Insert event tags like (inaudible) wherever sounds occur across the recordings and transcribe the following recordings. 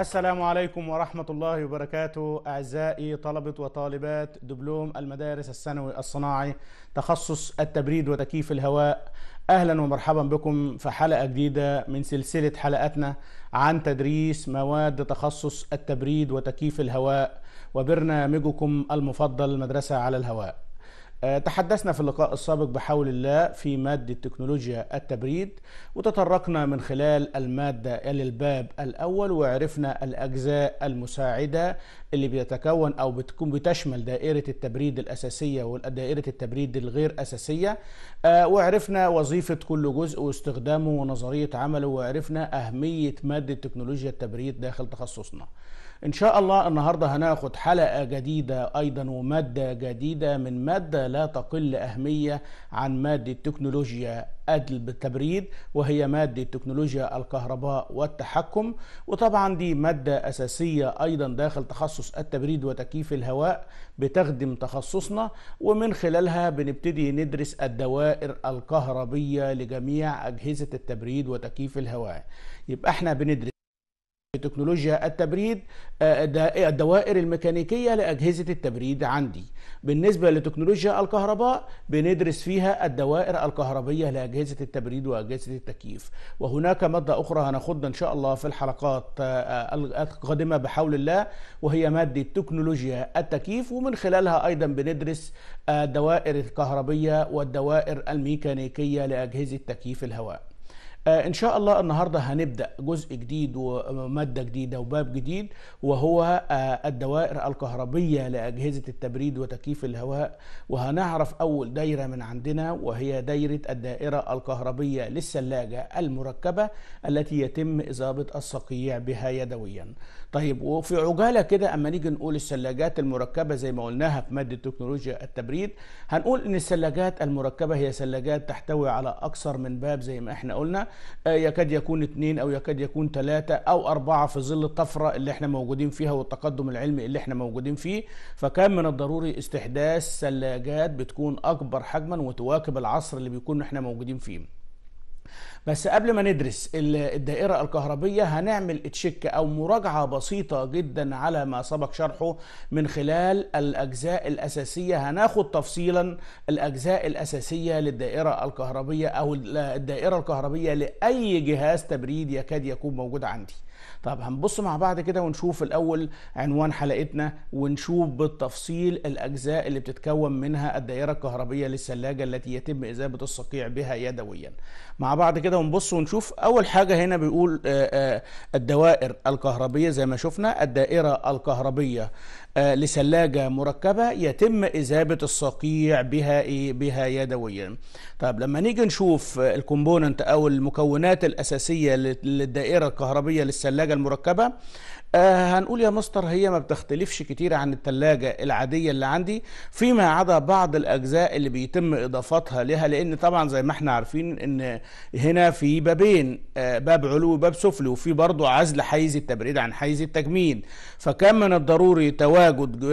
السلام عليكم ورحمة الله وبركاته أعزائي طلبة وطالبات دبلوم المدارس الثانوي الصناعي تخصص التبريد وتكييف الهواء أهلا ومرحبا بكم في حلقة جديدة من سلسلة حلقاتنا عن تدريس مواد تخصص التبريد وتكييف الهواء وبرنامجكم المفضل مدرسة على الهواء آه، تحدثنا في اللقاء السابق بحول الله في مادة تكنولوجيا التبريد وتطرقنا من خلال المادة للباب الأول وعرفنا الأجزاء المساعدة اللي بيتكون أو بتكون بتشمل دائرة التبريد الأساسية ودائرة التبريد الغير أساسية آه، وعرفنا وظيفة كل جزء واستخدامه ونظرية عمله وعرفنا أهمية مادة تكنولوجيا التبريد داخل تخصصنا ان شاء الله النهارده هناخد حلقه جديده ايضا وماده جديده من ماده لا تقل اهميه عن ماده تكنولوجيا أدل التبريد وهي ماده تكنولوجيا الكهرباء والتحكم وطبعا دي ماده اساسيه ايضا داخل تخصص التبريد وتكييف الهواء بتخدم تخصصنا ومن خلالها بنبتدي ندرس الدوائر الكهربيه لجميع اجهزه التبريد وتكييف الهواء يبقى احنا بندرس تكنولوجيا التبريد آه، الدوائر الميكانيكية لأجهزة التبريد عندي بالنسبة لتكنولوجيا الكهرباء بندرس فيها الدوائر الكهربية لأجهزة التبريد وأجهزة التكييف وهناك مادة أخرى هناخدها إن شاء الله في الحلقات آه، آه، القادمة بحول الله وهي مادة تكنولوجيا التكييف ومن خلالها أيضا بندرس الدوائر الكهربية والدوائر الميكانيكية لأجهزة تكييف الهواء آه، ان شاء الله النهارده هنبدا جزء جديد وماده جديده وباب جديد وهو آه، الدوائر الكهربيه لاجهزه التبريد وتكييف الهواء وهنعرف اول دايره من عندنا وهي دايره الدائره الكهربيه للثلاجه المركبه التي يتم اذابه الصقيع بها يدويا طيب وفي عجاله كده اما نيجي نقول الثلاجات المركبه زي ما قلناها في ماده تكنولوجيا التبريد هنقول ان الثلاجات المركبه هي ثلاجات تحتوي على اكثر من باب زي ما احنا قلنا آه، يكاد يكون اثنين او يكاد يكون ثلاثة او اربعة في ظل الطفرة اللي احنا موجودين فيها والتقدم العلمي اللي احنا موجودين فيه فكان من الضروري استحداث ثلاجات بتكون اكبر حجما وتواكب العصر اللي بيكون احنا موجودين فيه بس قبل ما ندرس الدائرة الكهربية هنعمل تشيك أو مراجعة بسيطة جدا على ما سبق شرحه من خلال الأجزاء الأساسية هناخد تفصيلا الأجزاء الأساسية للدائرة الكهربية أو الدائرة الكهربية لأي جهاز تبريد يكاد يكون موجود عندي طب هنبص مع بعض كده ونشوف الاول عنوان حلقتنا ونشوف بالتفصيل الاجزاء اللي بتتكون منها الدائره الكهربيه للثلاجه التي يتم اذابه الصقيع بها يدويا مع بعض كده ونبص ونشوف اول حاجه هنا بيقول آه، آه، الدوائر الكهربيه زي ما شفنا الدائره الكهربيه آه، لثلاجة مركبة يتم إذابة الصقيع بها إيه؟ بها يدويا. طب لما نيجي نشوف الكومبوننت أو المكونات الأساسية للدائرة الكهربية للثلاجة المركبة آه هنقول يا مستر هي ما بتختلفش كتير عن التلاجة العادية اللي عندي فيما عدا بعض الأجزاء اللي بيتم إضافتها لها لأن طبعا زي ما احنا عارفين إن هنا في بابين آه باب علوي وباب سفلي وفي برضه عزل حيز التبريد عن حيز التجميد فكان من الضروري تواجد آه،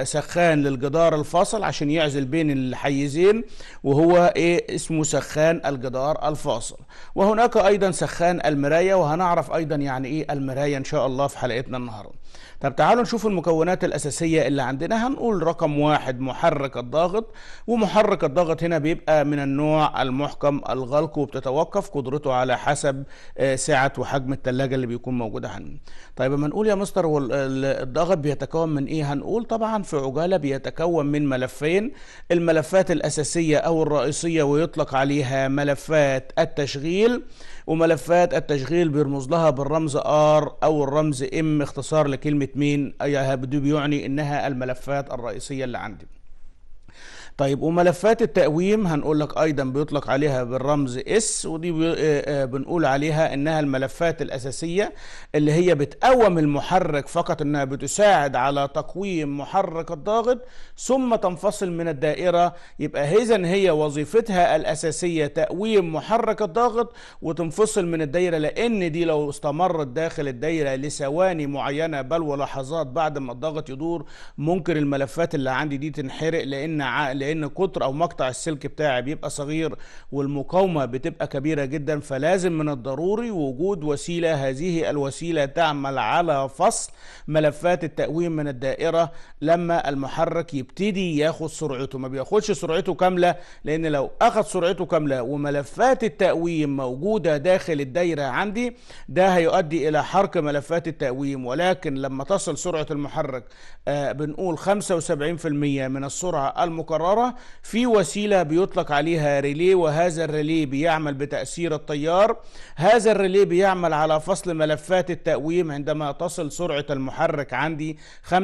آه، سخان للجدار الفاصل عشان يعزل بين الحيزين وهو إيه اسمه سخان الجدار الفاصل وهناك أيضا سخان المراية وهنعرف أيضا يعني إيه المراية إن شاء الله في حلقة حلقتنا النهارده طب تعالوا نشوف المكونات الأساسية اللي عندنا هنقول رقم واحد محرك الضغط ومحرك الضغط هنا بيبقى من النوع المحكم الغلق وبتتوقف قدرته على حسب آه، سعة وحجم التلاجة اللي بيكون موجودة عندنا طيب اما نقول يا مستر الضغط بيتكون من ايه هنقول طبعا في عجالة بيتكون من ملفين الملفات الأساسية أو الرئيسية ويطلق عليها ملفات التشغيل وملفات التشغيل بيرمز لها بالرمز R أو الرمز M اختصار لكلمة مين أي هبدو بيعني إنها الملفات الرئيسية اللي عندي طيب وملفات التقويم هنقول لك ايضا بيطلق عليها بالرمز اس ودي آه، آه، بنقول عليها انها الملفات الاساسيه اللي هي بتقوم المحرك فقط انها بتساعد على تقويم محرك الضاغط ثم تنفصل من الدائره يبقى اذا هي وظيفتها الاساسيه تقويم محرك الضاغط وتنفصل من الدائره لان دي لو استمرت داخل الدائره لثواني معينه بل ولحظات بعد ما الضغط يدور ممكن الملفات اللي عندي دي تنحرق لان لان قطر او مقطع السلك بتاعي بيبقى صغير والمقاومه بتبقى كبيره جدا فلازم من الضروري وجود وسيله هذه الوسيله تعمل على فصل ملفات التقويم من الدائره لما المحرك يبتدي ياخد سرعته ما بياخدش سرعته كامله لان لو اخد سرعته كامله وملفات التقويم موجوده داخل الدايره عندي ده هيؤدي الى حرق ملفات التقويم ولكن لما تصل سرعه المحرك آه، بنقول 75% من السرعه المقرره الطيارة في وسيلة بيطلق عليها ريلي وهذا الريلي بيعمل بتأثير التيار هذا الريلي بيعمل على فصل ملفات التقويم عندما تصل سرعة المحرك عندي 75%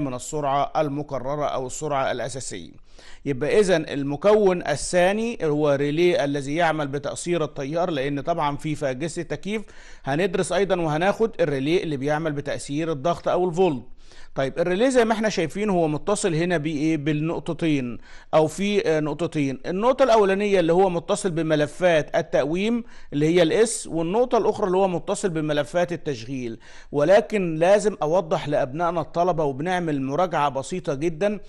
من السرعة المقررة أو السرعة الأساسية يبقى إذا المكون الثاني هو ريلي الذي يعمل بتأثير التيار لأن طبعا في في التكييف هندرس أيضا وهناخد الريلي اللي بيعمل بتأثير الضغط أو الفولت طيب الريلي زي ما احنا شايفين هو متصل هنا بايه بالنقطتين او في آه، نقطتين النقطه الاولانيه اللي هو متصل بملفات التقويم اللي هي الاس والنقطه الاخرى اللي هو متصل بملفات التشغيل ولكن لازم اوضح لابنائنا الطلبه وبنعمل مراجعه بسيطه جدا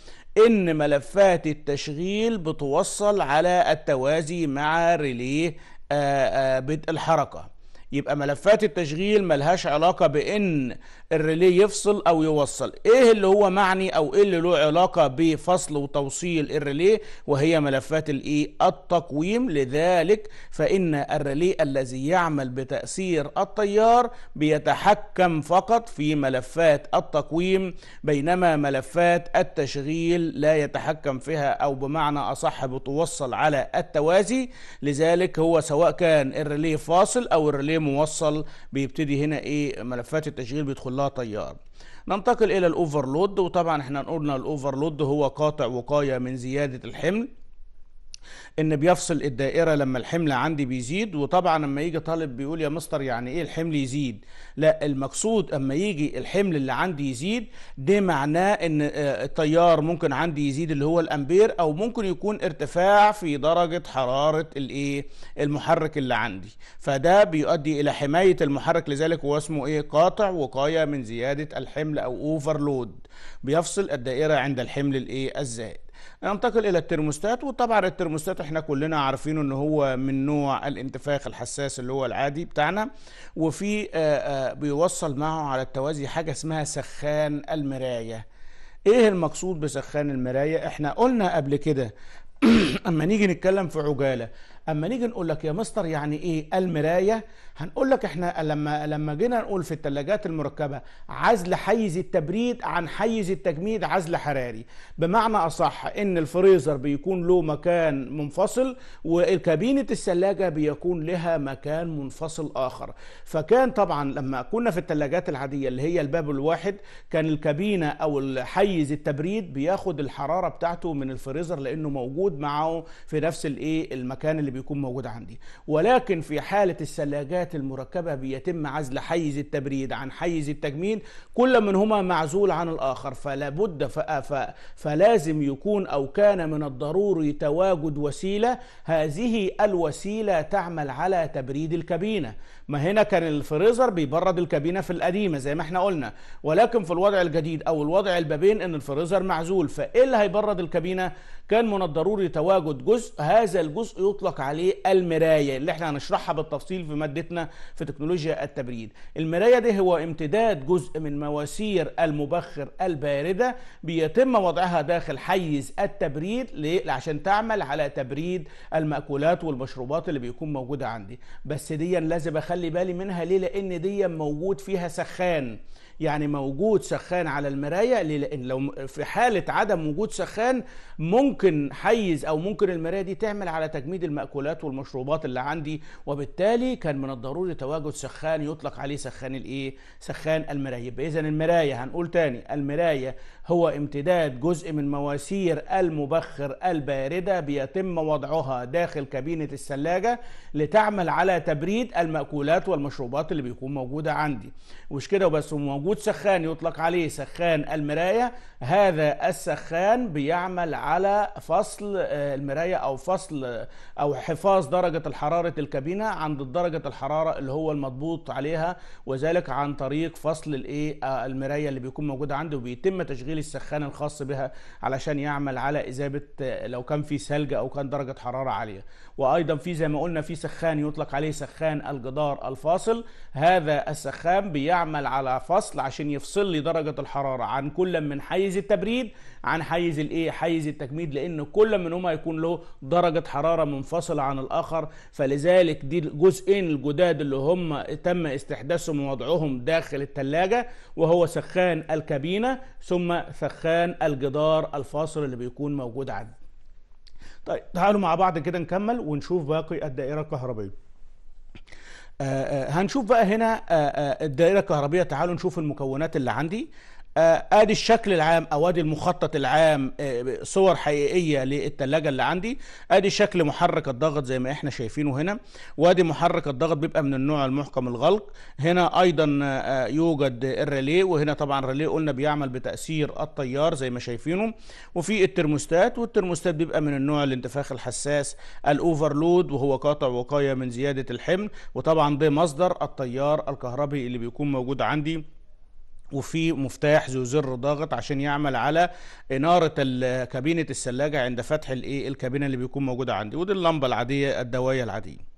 ان ملفات التشغيل بتوصل على التوازي مع ريلي آه، آه، بدء الحركه يبقى ملفات التشغيل ملهاش علاقة بان الريلي يفصل او يوصل ايه اللي هو معني او ايه اللي له علاقة بفصل وتوصيل الريلي وهي ملفات الايه e التقويم لذلك فان الريلي الذي يعمل بتأثير التيار بيتحكم فقط في ملفات التقويم بينما ملفات التشغيل لا يتحكم فيها او بمعنى اصح بتوصل على التوازي لذلك هو سواء كان الريلي فاصل او الريلي موصل بيبتدي هنا ايه ملفات التشغيل بيدخل لها تيار ننتقل الى الاوفرلود وطبعا احنا قلنا الاوفرلود هو قاطع وقايه من زياده الحمل ان بيفصل الدائره لما الحمل عندي بيزيد وطبعا لما يجي طالب بيقول يا مستر يعني ايه الحمل يزيد لا المقصود اما يجي الحمل اللي عندي يزيد ده معناه ان آه، التيار ممكن عندي يزيد اللي هو الامبير او ممكن يكون ارتفاع في درجه حراره الايه المحرك اللي عندي فده بيؤدي الى حمايه المحرك لذلك هو اسمه ايه قاطع وقايه من زياده الحمل او اوفرلود بيفصل الدائره عند الحمل الايه الزائد ننتقل الى الترموستات وطبعا الترموستات احنا كلنا عارفينه ان هو من نوع الانتفاخ الحساس اللي هو العادي بتاعنا وفي آه، آه، بيوصل معه على التوازي حاجه اسمها سخان المرايه ايه المقصود بسخان المرايه احنا قلنا قبل كده (clears throat) اما نيجي نتكلم في عجاله اما نيجي نقول لك يا مستر يعني ايه المرايه هنقول لك احنا لما لما جينا نقول في الثلاجات المركبه عزل حيز التبريد عن حيز التجميد عزل حراري بمعنى اصح ان الفريزر بيكون له مكان منفصل وكابينه الثلاجه بيكون لها مكان منفصل اخر فكان طبعا لما كنا في الثلاجات العاديه اللي هي الباب الواحد كان الكابينه او حيز التبريد بياخد الحراره بتاعته من الفريزر لانه موجود معه في نفس الايه المكان اللي بيكون موجود عندي ولكن في حاله الثلاجات الجهات المركبة بيتم عزل حيز التبريد عن حيز التجميل كل منهما معزول عن الآخر فلا بد فلازم يكون أو كان من الضروري تواجد وسيلة هذه الوسيلة تعمل على تبريد الكابينة ما هنا كان الفريزر بيبرد الكابينه في القديمه زي ما احنا قلنا ولكن في الوضع الجديد او الوضع البابين ان الفريزر معزول فايه اللي هيبرد الكابينه كان من الضروري تواجد جزء هذا الجزء يطلق عليه المرايه اللي احنا هنشرحها بالتفصيل في مادتنا في تكنولوجيا التبريد المرايه دي هو امتداد جزء من مواسير المبخر البارده بيتم وضعها داخل حيز التبريد عشان تعمل على تبريد المأكولات والمشروبات اللي بيكون موجوده عندي بس دي لازم اخلي اخلي بالي منها ليه لان دي موجود فيها سخان يعني موجود سخان على المرايه ليه لان لو في حاله عدم وجود سخان ممكن حيز او ممكن المرايه دي تعمل على تجميد المأكولات والمشروبات اللي عندي وبالتالي كان من الضروري تواجد سخان يطلق عليه سخان الايه سخان المرايه اذا المرايه هنقول تاني المرايه هو امتداد جزء من مواسير المبخر الباردة بيتم وضعها داخل كابينة الثلاجة لتعمل على تبريد المأكولات والمشروبات اللي بيكون موجودة عندي مش كده وبس موجود سخان يطلق عليه سخان المراية هذا السخان بيعمل على فصل آه، المراية أو فصل آه، أو حفاظ درجة الحرارة الكابينة عند درجة الحرارة اللي هو المضبوط عليها وذلك عن طريق فصل الايه آه، المراية اللي بيكون موجودة عندي وبيتم تشغيل السخان الخاص بها علشان يعمل على إذابة لو كان في ثلج أو كان درجة حرارة عالية وايضا في زي ما قلنا في سخان يطلق عليه سخان الجدار الفاصل هذا السخان بيعمل على فصل عشان يفصل لي درجه الحراره عن كل من حيز التبريد عن حيز الايه حيز التجميد لان كل منهما هيكون له درجه حراره منفصله عن الاخر فلذلك دي الجزئين الجداد اللي هم تم استحداثهم ووضعهم داخل الثلاجه وهو سخان الكابينه ثم سخان الجدار الفاصل اللي بيكون موجود عندي طيب تعالوا مع بعض كده نكمل ونشوف باقي الدائرة الكهربية آه، آه، هنشوف بقى هنا آه، الدائرة الكهربية تعالوا نشوف المكونات اللي عندي آه، ادي الشكل العام او ادي المخطط العام آه، صور حقيقيه للثلاجه اللي عندي ادي شكل محرك الضغط زي ما احنا شايفينه هنا وادي محرك الضغط بيبقى من النوع المحكم الغلق هنا ايضا آه، يوجد الريليه وهنا طبعا الريليه قلنا بيعمل بتاثير التيار زي ما شايفينه وفي الترموستات والترموستات بيبقى من النوع الانتفاخ الحساس الاوفرلود وهو قاطع وقايه من زياده الحمل وطبعا ده مصدر التيار الكهربي اللي بيكون موجود عندي وفي مفتاح ذو زر ضاغط عشان يعمل على اناره كابينه الثلاجه عند فتح الايه الكابينه اللي بيكون موجوده عندي ودي اللمبه العاديه الدوايه العاديه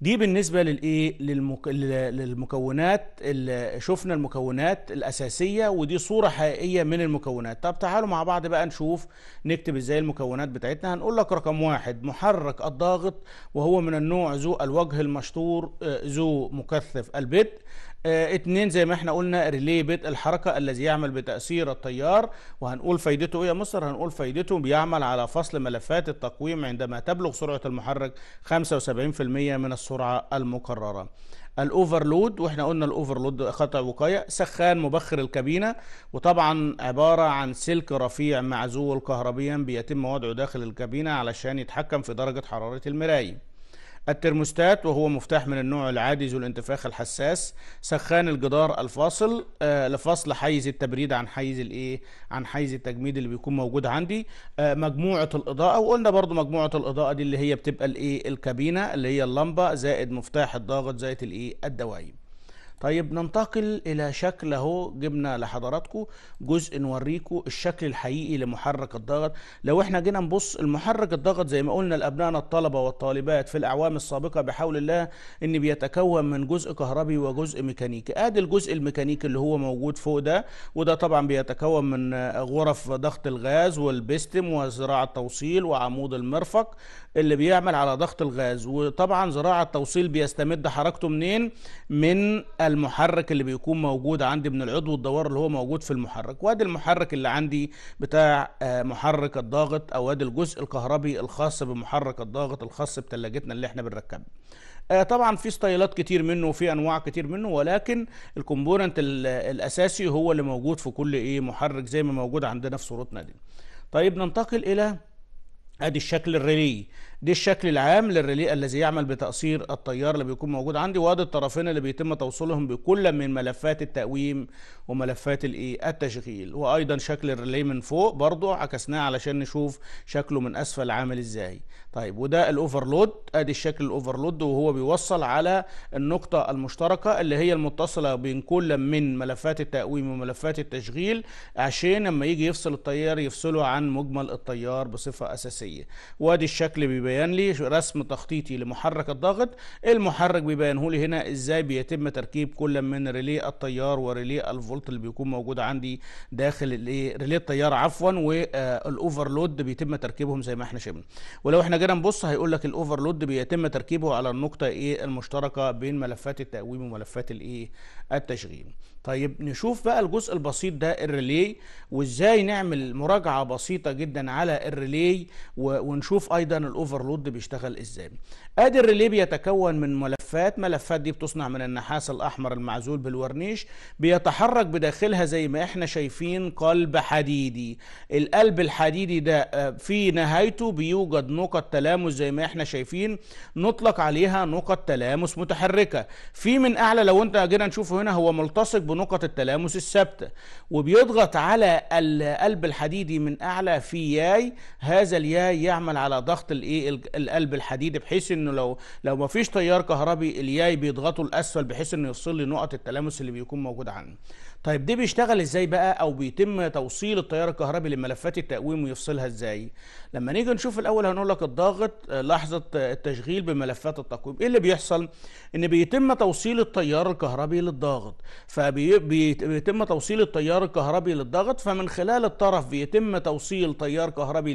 دي بالنسبه للايه للمك... للمكونات اللي شفنا المكونات الاساسيه ودي صوره حقيقيه من المكونات طب تعالوا مع بعض بقى نشوف نكتب ازاي المكونات بتاعتنا هنقول لك رقم واحد محرك الضاغط وهو من النوع ذو الوجه المشطور آه، ذو مكثف البدء آه، اتنين زي ما احنا قلنا ريلي بدء الحركة الذي يعمل بتأثير التيار وهنقول فايدته ايه يا مصر هنقول فايدته بيعمل على فصل ملفات التقويم عندما تبلغ سرعة المحرك 75% من السرعة المقررة الاوفرلود واحنا قلنا الاوفرلود قطع وقايه سخان مبخر الكابينه وطبعا عباره عن سلك رفيع معزول كهربيا بيتم وضعه داخل الكابينه علشان يتحكم في درجه حراره المرايه الترموستات وهو مفتاح من النوع العادي ذو الانتفاخ الحساس سخان الجدار الفاصل آه لفصل حيز التبريد عن حيز الايه عن حيز التجميد اللي بيكون موجود عندي آه مجموعه الاضاءه وقلنا برضو مجموعه الاضاءه دي اللي هي بتبقى الايه الكابينه اللي هي اللمبه زائد مفتاح الضاغط زائد الايه الدوايب طيب ننتقل الى شكل اهو جبنا لحضراتكم جزء نوريكم الشكل الحقيقي لمحرك الضغط لو احنا جينا نبص المحرك الضغط زي ما قلنا لابنائنا الطلبه والطالبات في الاعوام السابقه بحول الله ان بيتكون من جزء كهربي وجزء ميكانيكي ادي الجزء الميكانيكي اللي هو موجود فوق ده وده طبعا بيتكون من غرف ضغط الغاز والبستم وزراعه التوصيل وعمود المرفق اللي بيعمل على ضغط الغاز وطبعا ذراع التوصيل بيستمد حركته منين من المحرك اللي بيكون موجود عندي من العضو الدوار اللي هو موجود في المحرك وادي المحرك اللي عندي بتاع آه، محرك الضاغط او ادي الجزء الكهربي الخاص بمحرك الضاغط الخاص بثلاجتنا اللي احنا بنركبها آه، طبعا في ستايلات كتير منه وفي انواع كتير منه ولكن الكومبوننت الاساسي هو اللي موجود في كل ايه محرك زي ما موجود عندنا في صورتنا دي طيب ننتقل الى ادي الشكل الريلي ده الشكل العام للريلي الذي يعمل بتقصير التيار اللي بيكون موجود عندي وادي الطرفين اللي بيتم توصيلهم بكل من ملفات التقويم وملفات الايه التشغيل وايضا شكل الريلي من فوق برضو عكسناه علشان نشوف شكله من اسفل عامل ازاي طيب وده الاوفرلود ادي الشكل الاوفرلود وهو بيوصل على النقطه المشتركه اللي هي المتصله بين كل من ملفات التقويم وملفات التشغيل عشان لما يجي يفصل التيار يفصله عن مجمل التيار بصفه اساسيه وادي الشكل بيبقى بيبين لي رسم تخطيطي لمحرك الضغط المحرك بيبينه لي هنا ازاي بيتم تركيب كل من ريلي التيار وريلي الفولت اللي بيكون موجود عندي داخل إيه، ريلي التيار عفوا والاوفرلود آه، بيتم تركيبهم زي ما احنا شفنا ولو احنا جينا نبص هيقول لك الاوفرلود بيتم تركيبه على النقطه ايه المشتركه بين ملفات التقويم وملفات الايه التشغيل طيب نشوف بقى الجزء البسيط ده الريلي وازاي نعمل مراجعة بسيطة جدا على الريلي ونشوف ايضا الاوفرلود بيشتغل ازاي ادي الريلي بيتكون من ملفات ملفات دي بتصنع من النحاس الاحمر المعزول بالورنيش بيتحرك بداخلها زي ما احنا شايفين قلب حديدي القلب الحديدي ده آه، في نهايته بيوجد نقط تلامس زي ما احنا شايفين نطلق عليها نقط تلامس متحركة في من اعلى لو انت جينا نشوف هنا هو ملتصق بنقط التلامس الثابته وبيضغط على القلب الحديدي من اعلى في ياي هذا الياي يعمل على ضغط الايه القلب الحديدي بحيث انه لو لو ما فيش تيار كهربي الياي بيضغطه لاسفل بحيث انه يوصل نقط التلامس اللي بيكون موجود عنه طيب دي بيشتغل ازاي بقى او بيتم توصيل التيار الكهربي لملفات التقويم ويفصلها ازاي لما نيجي نشوف الاول هنقول لك الضاغط لحظه التشغيل بملفات التقويم ايه اللي بيحصل ان بيتم توصيل التيار الكهربي للضغط الضغط فبيتم توصيل التيار الكهربي للضغط فمن خلال الطرف بيتم توصيل تيار كهربي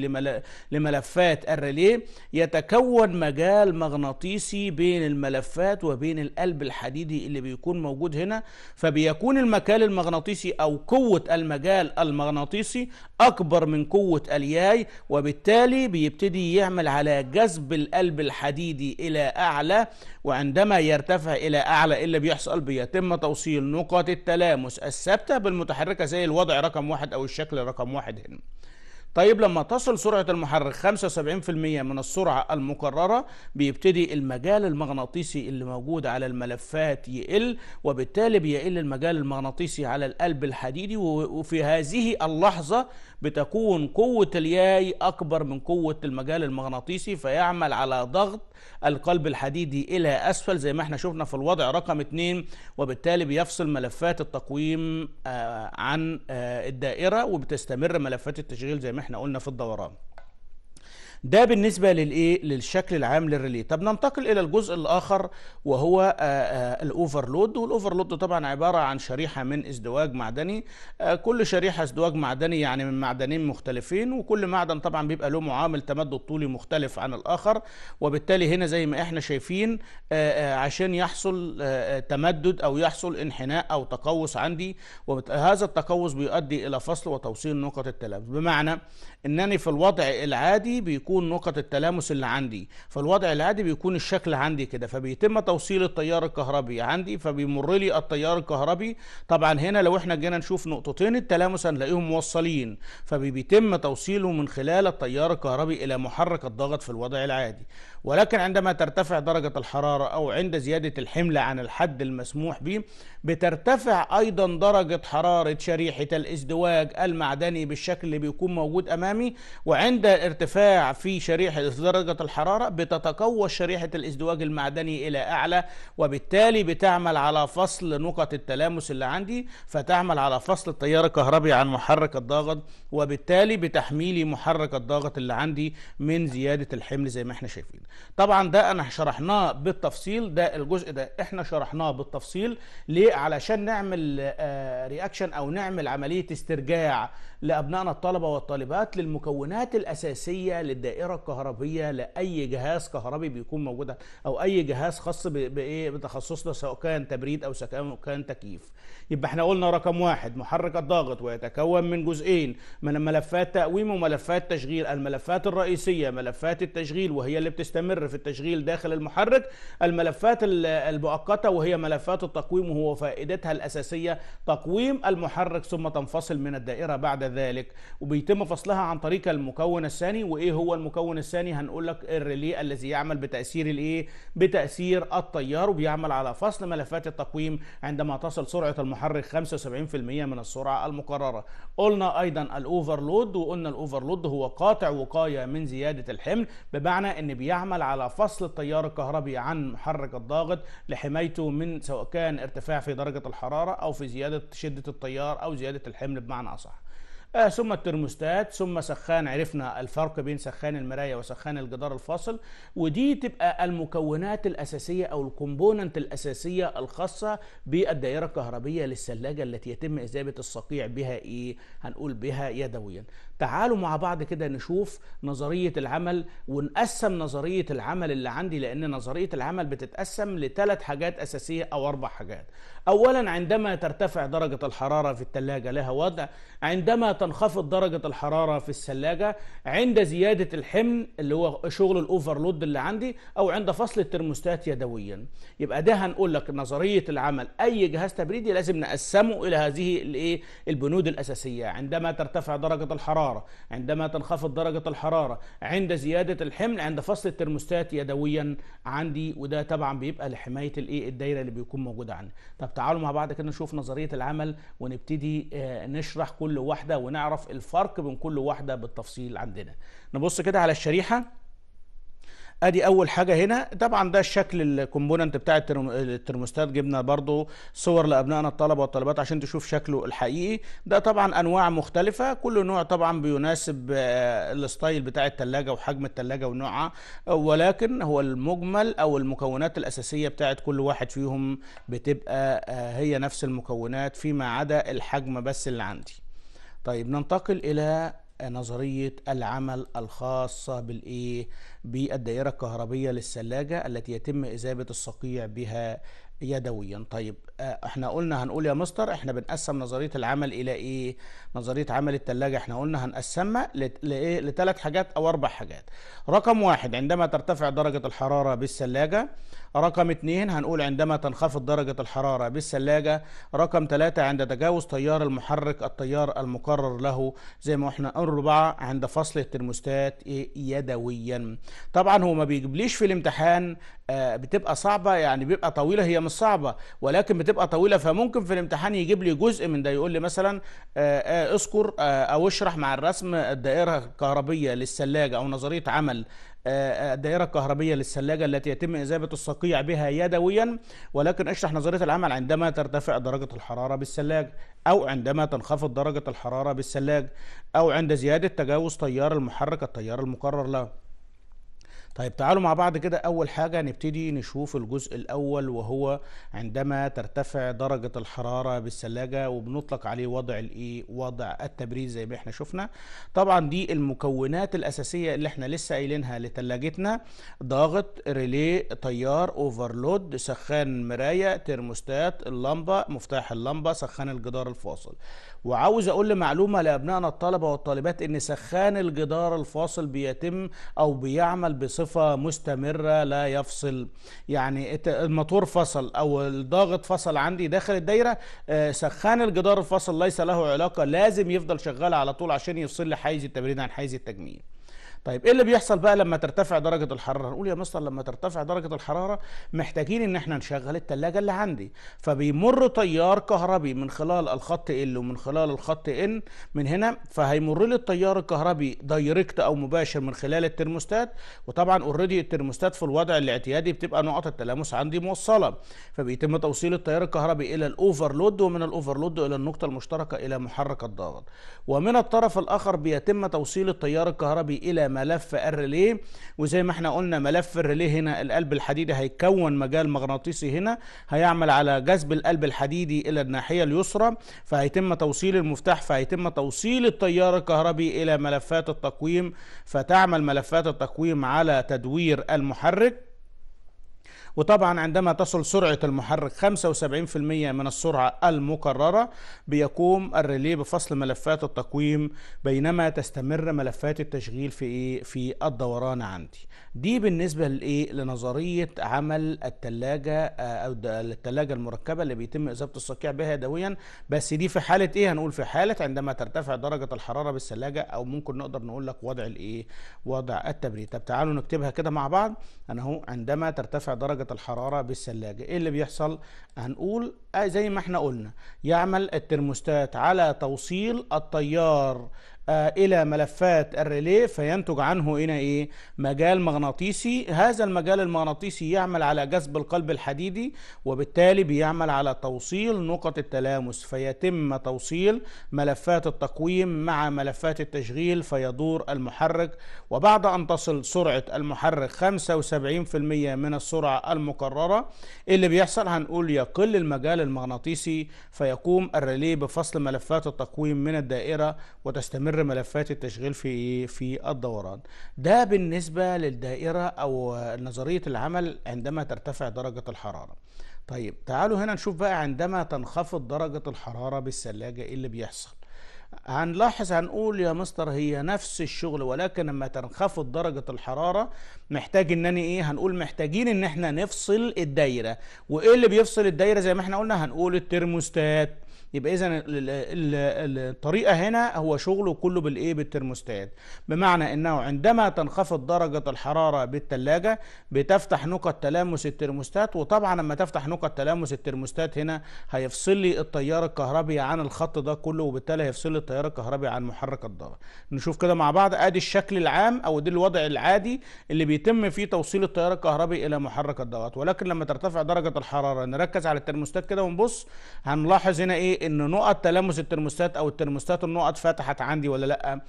لملفات الريليه يتكون مجال مغناطيسي بين الملفات وبين القلب الحديدي اللي بيكون موجود هنا فبيكون المكان المغناطيسي او قوه المجال المغناطيسي اكبر من قوه الياي وبالتالي بيبتدي يعمل على جذب القلب الحديدي الى اعلى وعندما يرتفع إلى أعلى اللي بيحصل بيتم توصيل نقاط التلامس الثابتة بالمتحركة زي الوضع رقم واحد أو الشكل رقم واحد هنا طيب لما تصل سرعة المحرك 75% من السرعة المقررة بيبتدي المجال المغناطيسي اللي موجود على الملفات يقل وبالتالي بيقل المجال المغناطيسي على القلب الحديدي وفي هذه اللحظة بتكون قوة الياي أكبر من قوة المجال المغناطيسي فيعمل على ضغط القلب الحديدي إلى أسفل زي ما احنا شفنا في الوضع رقم 2 وبالتالي بيفصل ملفات التقويم آه، عن آه، الدائرة وبتستمر ملفات التشغيل زي ما احنا قلنا في الدوران ده بالنسبه للايه للشكل العام للريلي طب ننتقل الى الجزء الاخر وهو آه، آه، الاوفرلود والاوفرلود طبعا عباره عن شريحه من ازدواج معدني آه، كل شريحه ازدواج معدني يعني من معدنين مختلفين وكل معدن طبعا بيبقى له معامل تمدد طولي مختلف عن الاخر وبالتالي هنا زي ما احنا شايفين عشان يحصل تمدد او يحصل انحناء او تقوس عندي وهذا التقوس بيؤدي الى فصل وتوصيل نقط التلف بمعنى انني في الوضع العادي بيكون بتكون نقط التلامس اللي عندي فالوضع العادي بيكون الشكل عندي كده فبيتم توصيل التيار الكهربي عندي فبيمر لي التيار الكهربي طبعا هنا لو احنا جينا نشوف نقطتين التلامس هنلاقيهم موصلين فبيتم توصيله من خلال التيار الكهربي الى محرك الضغط في الوضع العادي ولكن عندما ترتفع درجة الحرارة أو عند زيادة الحملة عن الحد المسموح به بترتفع أيضا درجة حرارة شريحة الازدواج المعدني بالشكل اللي بيكون موجود أمامي وعند ارتفاع في شريحة درجة الحرارة بتتقوى شريحة الازدواج المعدني إلى أعلى وبالتالي بتعمل على فصل نقط التلامس اللي عندي فتعمل على فصل التيار الكهربي عن محرك الضغط وبالتالي بتحميلي محرك الضغط اللي عندي من زيادة الحمل زي ما احنا شايفين طبعا ده انا شرحناه بالتفصيل ده الجزء ده احنا شرحناه بالتفصيل ليه علشان نعمل رياكشن آه، او نعمل عمليه استرجاع لابنائنا الطلبه والطالبات للمكونات الاساسيه للدائره الكهربيه لاي جهاز كهربي بيكون موجود او اي جهاز خاص بايه بتخصصنا سواء كان تبريد او سواء كان تكييف يبقى احنا قلنا رقم واحد محرك الضغط ويتكون من جزئين من ملفات تقويم وملفات تشغيل الملفات الرئيسيه ملفات التشغيل وهي اللي بتستمر مستمر في التشغيل داخل المحرك الملفات المؤقته وهي ملفات التقويم وهو فائدتها الاساسيه تقويم المحرك ثم تنفصل من الدائره بعد ذلك وبيتم فصلها عن طريق المكون الثاني وايه هو المكون الثاني هنقول لك الريلي الذي يعمل بتاثير الايه بتاثير التيار وبيعمل على فصل ملفات التقويم عندما تصل سرعه المحرك 75% من السرعه المقرره قلنا ايضا الاوفرلود وقلنا الاوفرلود هو قاطع وقايه من زياده الحمل بمعنى ان بيعمل العمل على فصل التيار الكهربي عن محرك الضاغط لحمايته من سواء كان ارتفاع في درجة الحرارة أو في زيادة شدة التيار أو زيادة الحمل بمعنى أصح آه ثم الترموستات ثم سخان عرفنا الفرق بين سخان المراية وسخان الجدار الفاصل ودي تبقى المكونات الأساسية أو الكومبوننت الأساسية الخاصة بالدائرة الكهربية للثلاجة التي يتم إذابة الصقيع بها إيه هنقول بها يدويا تعالوا مع بعض كده نشوف نظرية العمل ونقسم نظرية العمل اللي عندي لأن نظرية العمل بتتقسم لثلاث حاجات أساسية أو أربع حاجات أولا عندما ترتفع درجة الحرارة في الثلاجة لها وضع عندما تنخفض درجة الحرارة في الثلاجة عند زيادة الحمل اللي هو شغل الأوفرلود اللي عندي أو عند فصل الترموستات يدويا يبقى ده هنقول لك نظرية العمل أي جهاز تبريدي لازم نقسمه إلى هذه البنود الأساسية عندما ترتفع درجة الحرارة الحرارة عندما تنخفض درجة الحرارة عند زيادة الحمل عند فصل الترموستات يدويا عندي وده طبعا بيبقى لحماية الايه الدايرة اللي بيكون موجودة عندي طب تعالوا مع بعض كده نشوف نظرية العمل ونبتدي آه، نشرح كل واحدة ونعرف الفرق بين كل واحدة بالتفصيل عندنا نبص كده على الشريحة ادي اول حاجه هنا طبعا ده الشكل الكومبوننت بتاع الترموستات جبنا برضو صور لابنائنا الطلبه والطالبات عشان تشوف شكله الحقيقي ده طبعا انواع مختلفه كل نوع طبعا بيناسب آه، الستايل بتاع الثلاجه وحجم الثلاجه ونوعها ولكن هو المجمل او المكونات الاساسيه بتاعت كل واحد فيهم بتبقى آه، هي نفس المكونات فيما عدا الحجم بس اللي عندي طيب ننتقل الى نظريه العمل الخاصه بالايه بالدائره الكهربيه للثلاجه التي يتم اذابه الصقيع بها يدويا طيب آه، احنا قلنا هنقول يا مستر احنا بنقسم نظريه العمل الى ايه نظريه عمل التلاجة احنا قلنا هنقسمها لايه لثلاث حاجات او اربع حاجات رقم واحد عندما ترتفع درجه الحراره بالثلاجه رقم اثنين هنقول عندما تنخفض درجة الحرارة بالثلاجة رقم ثلاثة عند تجاوز تيار المحرك التيار المقرر له زي ما احنا أربعة عند فصل الترموستات يدويا طبعا هو ما بيجيبليش في الامتحان آه، بتبقى صعبة يعني بيبقى طويلة هي مش صعبة ولكن بتبقى طويلة فممكن في الامتحان يجيب لي جزء من ده يقول لي مثلا آه، آه، اذكر او اشرح مع الرسم الدائرة الكهربية للثلاجة او نظرية عمل آه، آه، الدائرة الكهربية للثلاجة التي يتم إذابة الصقيع بها يدويا ولكن اشرح نظرية العمل عندما ترتفع درجة الحرارة بالثلاجة أو عندما تنخفض درجة الحرارة بالثلاجة أو عند زيادة تجاوز تيار المحرك التيار المقرر له طيب تعالوا مع بعض كده أول حاجة نبتدي نشوف الجزء الأول وهو عندما ترتفع درجة الحرارة بالثلاجة وبنطلق عليه وضع الإيه؟ وضع التبريد زي ما احنا شفنا طبعا دي المكونات الأساسية اللي احنا لسه قايلينها لثلاجتنا ضاغط ريلي تيار اوفرلود سخان مراية ترموستات اللمبة مفتاح اللمبة سخان الجدار الفاصل وعاوز اقول معلومه لابنائنا الطلبه والطالبات ان سخان الجدار الفاصل بيتم او بيعمل بصفه مستمره لا يفصل يعني الموتور فصل او الضاغط فصل عندي داخل الدايره آه، سخان الجدار الفاصل ليس له علاقه لازم يفضل شغال على طول عشان يفصل لي حيز التبريد عن حيز التجميل طيب ايه اللي بيحصل بقى لما ترتفع درجه الحراره نقول يا مستر لما ترتفع درجه الحراره محتاجين ان احنا نشغل الثلاجه اللي عندي فبيمر تيار كهربي من خلال الخط ال ومن خلال الخط ان من هنا فهيمر لي التيار الكهربي دايركت او مباشر من خلال الترموستات وطبعا اوريدي الترموستات في الوضع الاعتيادي بتبقى نقط التلامس عندي موصله فبيتم توصيل التيار الكهربي الى الاوفرلود ومن الاوفرلود الى النقطه المشتركه الى محرك الضغط ومن الطرف الاخر بيتم توصيل التيار الكهربي الى ملف الريليه وزي ما احنا قلنا ملف الريليه هنا القلب الحديدي هيكون مجال مغناطيسي هنا هيعمل على جذب القلب الحديدي الى الناحيه اليسرى فهيتم توصيل المفتاح فهيتم توصيل التيار الكهربي الى ملفات التقويم فتعمل ملفات التقويم على تدوير المحرك وطبعا عندما تصل سرعة المحرك 75% من السرعة المقررة بيقوم الريلي بفصل ملفات التقويم بينما تستمر ملفات التشغيل في إيه؟ في الدوران عندي دي بالنسبة لإيه؟ لنظرية عمل التلاجة آه، أو التلاجة المركبة اللي بيتم إذابة الصقيع بها يدويا بس دي في حالة إيه؟ هنقول في حالة عندما ترتفع درجة الحرارة بالثلاجة أو ممكن نقدر نقول لك وضع الإيه؟ وضع التبريد طب تعالوا نكتبها كده مع بعض أنا أهو عندما ترتفع درجة الحرارة بالثلاجة إيه اللي بيحصل؟ هنقول آه، زي ما إحنا قلنا يعمل الترموستات على توصيل التيار آه، الى ملفات الريلي فينتج عنه هنا ايه مجال مغناطيسي هذا المجال المغناطيسي يعمل على جذب القلب الحديدي وبالتالي بيعمل على توصيل نقط التلامس فيتم توصيل ملفات التقويم مع ملفات التشغيل فيدور المحرك وبعد ان تصل سرعه المحرك 75% من السرعه المقرره اللي بيحصل هنقول يقل المجال المغناطيسي فيقوم الريلي بفصل ملفات التقويم من الدائره وتستمر تستقر ملفات التشغيل في إيه؟ في الدوران ده بالنسبة للدائرة أو نظرية العمل عندما ترتفع درجة الحرارة طيب تعالوا هنا نشوف بقى عندما تنخفض درجة الحرارة بالثلاجة ايه اللي بيحصل هنلاحظ هنقول يا مستر هي نفس الشغل ولكن لما تنخفض درجة الحرارة محتاج انني ايه هنقول محتاجين ان احنا نفصل الدايرة وايه اللي بيفصل الدايرة زي ما احنا قلنا هنقول الترموستات يبقى اذا الطريقه هنا هو شغله كله بالايه بالترموستات بمعنى انه عندما تنخفض درجه الحراره بالثلاجه بتفتح نقط تلامس الترموستات وطبعا لما تفتح نقط تلامس الترموستات هنا هيفصل لي التيار الكهربي عن الخط ده كله وبالتالي هيفصل لي التيار الكهربي عن محرك الضغط نشوف كده مع بعض ادي الشكل العام او دي الوضع العادي اللي بيتم فيه توصيل التيار الكهربي الى محرك الضغط ولكن لما ترتفع درجه الحراره نركز على الترموستات كده ونبص هنلاحظ هنا ايه ان نقط تلامس الترموستات او الترموستات النقط فتحت عندي ولا لا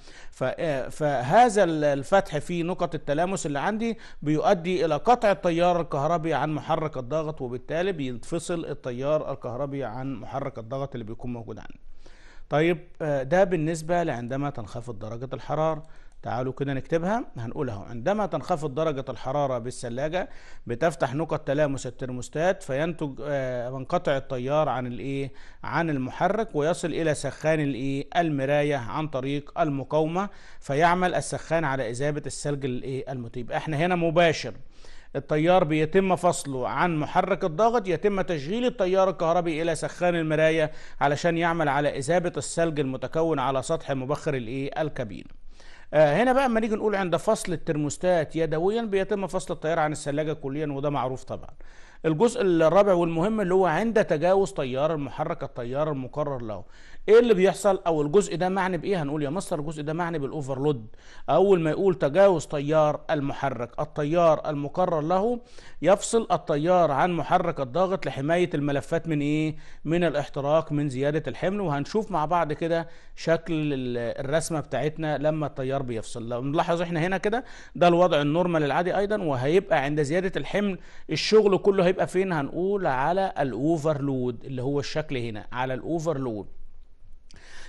فهذا الفتح في نقط التلامس اللي عندي بيؤدي الى قطع التيار الكهربي عن محرك الضغط وبالتالي بينفصل التيار الكهربي عن محرك الضغط اللي بيكون موجود عندي طيب آه، ده بالنسبة لعندما تنخفض درجة الحرارة تعالوا كده نكتبها هنقولها عندما تنخفض درجة الحرارة بالثلاجة بتفتح نقط تلامس الترموستات فينتج منقطع آه، التيار عن الايه عن المحرك ويصل الى سخان الايه المراية عن طريق المقاومة فيعمل السخان على اذابة الثلج الايه المتيب احنا هنا مباشر التيار بيتم فصله عن محرك الضغط يتم تشغيل التيار الكهربي الى سخان المرايه علشان يعمل على اذابه الثلج المتكون على سطح مبخر الايه الكابينه آه، هنا بقى اما نيجي نقول عند فصل الترموستات يدويا بيتم فصل التيار عن الثلاجه كليا وده معروف طبعا الجزء الرابع والمهم اللي هو عند تجاوز تيار المحرك التيار المقرر له ايه اللي بيحصل او الجزء ده معني بايه هنقول يا مستر الجزء ده معني بالاوفرلود اول ما يقول تجاوز تيار المحرك التيار المقرر له يفصل التيار عن محرك الضغط لحمايه الملفات من ايه من الاحتراق من زياده الحمل وهنشوف مع بعض كده شكل الرسمه بتاعتنا لما التيار بيفصل لو نلاحظ احنا هنا كده ده الوضع النورمال العادي ايضا وهيبقى عند زياده الحمل الشغل كله هيبقى فين هنقول على الاوفرلود اللي هو الشكل هنا على الاوفرلود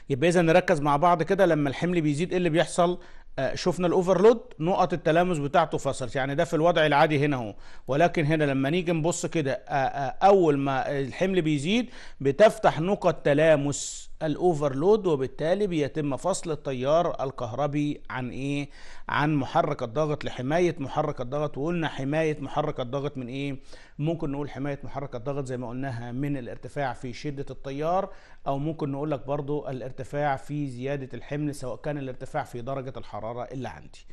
يبقى اذا نركز مع بعض كده لما الحمل بيزيد ايه اللي بيحصل آه، شفنا الاوفرلود نقط التلامس بتاعته فصلت يعني ده في الوضع العادي هنا اهو ولكن هنا لما نيجي نبص كده آه، آه، اول ما الحمل بيزيد بتفتح نقط تلامس الاوفرلود وبالتالي بيتم فصل التيار الكهربي عن ايه عن محرك الضغط لحمايه محرك الضغط وقلنا حمايه محرك الضغط من ايه ممكن نقول حمايه محرك الضغط زي ما قلناها من الارتفاع في شده التيار او ممكن نقول لك برضو الارتفاع في زياده الحمل سواء كان الارتفاع في درجه الحراره اللي عندي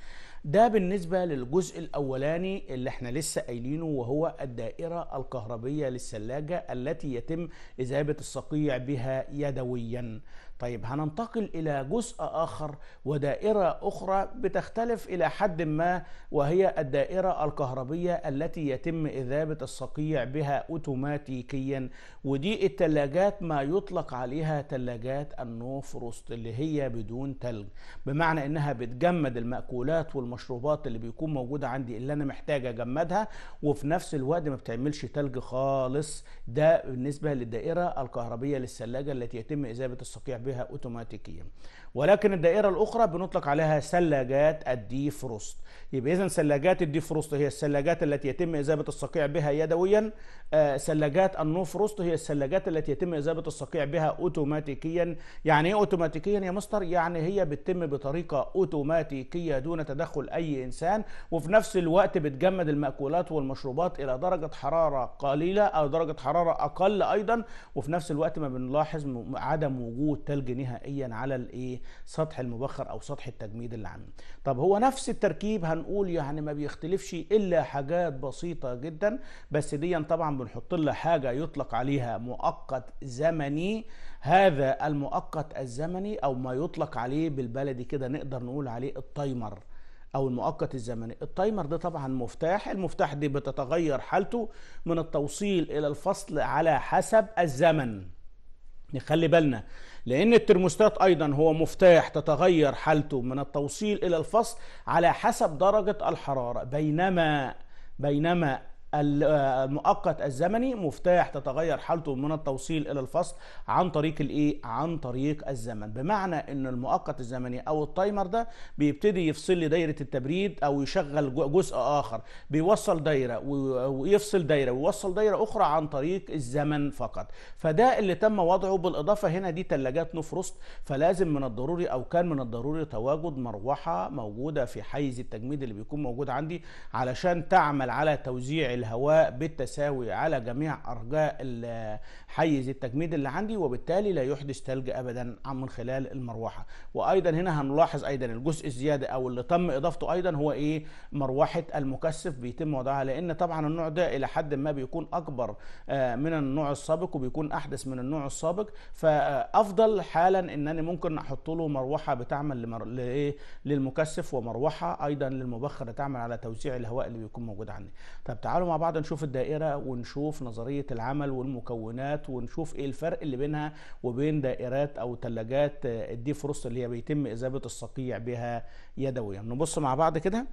ده بالنسبة للجزء الأولاني اللي احنا لسه قايلينه وهو الدائرة الكهربية للثلاجة التي يتم إذابة الصقيع بها يدويا طيب هننتقل الى جزء اخر ودائره اخرى بتختلف الى حد ما وهي الدائره الكهربيه التي يتم اذابه الصقيع بها اوتوماتيكيا ودي الثلاجات ما يطلق عليها ثلاجات النوفروست اللي هي بدون ثلج بمعنى انها بتجمد الماكولات والمشروبات اللي بيكون موجوده عندي اللي انا محتاج اجمدها وفي نفس الوقت ما بتعملش ثلج خالص ده بالنسبه للدائره الكهربيه للثلاجه التي يتم اذابه الصقيع بها بها اوتوماتيكيا ولكن الدائرة الأخرى بنطلق عليها ثلاجات الديفروست يبقى إذا ثلاجات الديفروست هي الثلاجات التي يتم إذابة الصقيع بها يدويا ثلاجات آه، النوفروست هي الثلاجات التي يتم إذابة الصقيع بها أوتوماتيكيا يعني إيه أوتوماتيكيا يا مستر يعني هي بتتم بطريقة أوتوماتيكية دون تدخل أي إنسان وفي نفس الوقت بتجمد المأكولات والمشروبات إلى درجة حرارة قليلة أو درجة حرارة أقل أيضا وفي نفس الوقت ما بنلاحظ عدم وجود تلج نهائيا على الايه سطح المبخر او سطح التجميد اللي عنده طب هو نفس التركيب هنقول يعني ما بيختلفش الا حاجات بسيطه جدا بس دي طبعا بنحط لها حاجه يطلق عليها مؤقت زمني هذا المؤقت الزمني او ما يطلق عليه بالبلدي كده نقدر نقول عليه التايمر او المؤقت الزمني التايمر ده طبعا مفتاح المفتاح دي بتتغير حالته من التوصيل الى الفصل على حسب الزمن نخلي بالنا لأن الترموستات أيضا هو مفتاح تتغير حالته من التوصيل إلى الفصل على حسب درجة الحرارة بينما بينما المؤقت آه، الزمني مفتاح تتغير حالته من التوصيل الى الفصل عن طريق الايه عن طريق الزمن بمعنى ان المؤقت الزمني او التايمر ده بيبتدي يفصل لي دايره التبريد او يشغل جزء اخر بيوصل دايره ويفصل دايره ويوصل دايره اخرى عن طريق الزمن فقط فده اللي تم وضعه بالاضافه هنا دي ثلاجات نفرست فلازم من الضروري او كان من الضروري تواجد مروحه موجوده في حيز التجميد اللي بيكون موجود عندي علشان تعمل على توزيع الهواء بالتساوي على جميع أرجاء حيز التجميد اللي عندي وبالتالي لا يحدث ثلج أبدا من خلال المروحة وأيضا هنا هنلاحظ أيضا الجزء الزيادة أو اللي تم إضافته أيضا هو إيه مروحة المكثف بيتم وضعها لأن طبعا النوع ده إلى حد ما بيكون أكبر آه، من النوع السابق وبيكون أحدث من النوع السابق فأفضل حالا إن أنا ممكن أحط له مروحة بتعمل لمر... لإيه للمكثف ومروحة أيضا للمبخر تعمل على توزيع الهواء اللي بيكون موجود عندي طب تعالوا مع بعض نشوف الدائره ونشوف نظريه العمل والمكونات ونشوف ايه الفرق اللي بينها وبين دائرات او تلاجات الديب فروست اللي هي بيتم اذابه الصقيع بها يدويا نبص مع بعض كده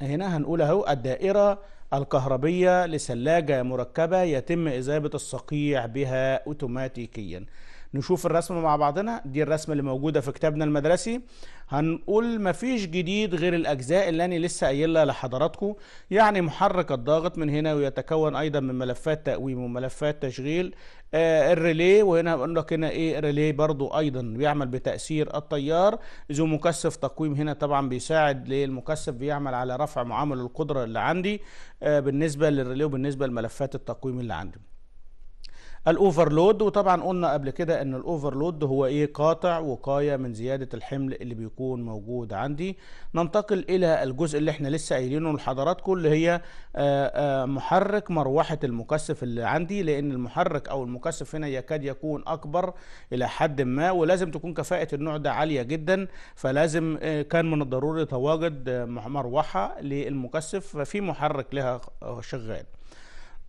هنا هنقول اهو الدائره الكهربيه لثلاجه مركبه يتم اذابه الصقيع بها اوتوماتيكيا نشوف الرسمة مع بعضنا دي الرسمة اللي موجودة في كتابنا المدرسي هنقول مفيش جديد غير الأجزاء اللي أنا لسه قايلها لحضراتكم يعني محرك الضغط من هنا ويتكون أيضا من ملفات تقويم وملفات تشغيل آه الريلي وهنا بقول لك هنا ايه ريلي برضو ايضا بيعمل بتاثير التيار ذو مكثف تقويم هنا طبعا بيساعد للمكثف بيعمل على رفع معامل القدره اللي عندي آه بالنسبه للريلي وبالنسبه لملفات التقويم اللي عندي الاوفرلود وطبعا قلنا قبل كده ان الاوفرلود هو ايه قاطع وقايه من زياده الحمل اللي بيكون موجود عندي ننتقل الى الجزء اللي احنا لسه قايلينه لحضراتكم اللي هي آه، آه، محرك مروحه المكثف اللي عندي لان المحرك او المكثف هنا يكاد يكون اكبر الى حد ما ولازم تكون كفاءه النوع ده عاليه جدا فلازم آه، كان من الضروري تواجد مروحه للمكثف ففي محرك لها شغال